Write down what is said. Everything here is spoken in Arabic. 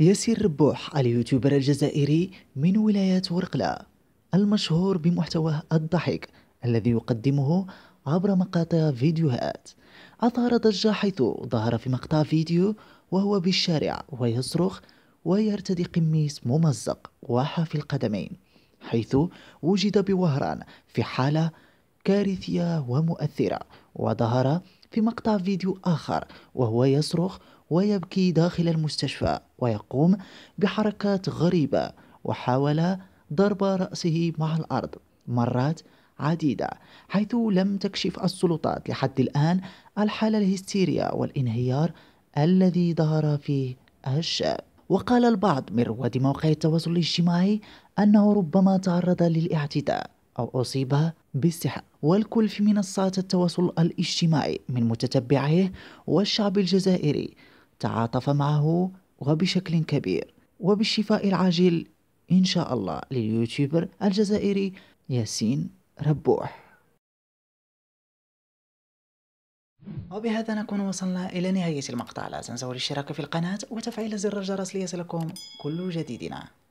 ياسر ربوح اليوتيوبر الجزائري من ولاية ورقلة المشهور بمحتواه الضحك الذي يقدمه عبر مقاطع فيديوهات أثار ضجة حيث ظهر في مقطع فيديو وهو بالشارع ويصرخ ويرتدي قميص ممزق وحافي القدمين حيث وجد بوهران في حالة كارثية ومؤثرة وظهر في مقطع فيديو آخر وهو يصرخ ويبكي داخل المستشفى ويقوم بحركات غريبة وحاول ضرب رأسه مع الأرض مرات عديدة حيث لم تكشف السلطات لحد الآن الحالة الهستيرية والانهيار الذي ظهر فيه الشاب وقال البعض من رواد مواقع التواصل الاجتماعي أنه ربما تعرض للاعتداء أو أصيب بالسحر والكل في منصات التواصل الاجتماعي من متتبعيه والشعب الجزائري تعاطف معه وبشكل كبير وبالشفاء العاجل إن شاء الله لليوتيوبر الجزائري ياسين ربوح وبهذا نكون وصلنا إلى نهاية المقطع لا تنسوا الاشتراك في القناة وتفعيل زر الجرس ليصلكم كل جديدنا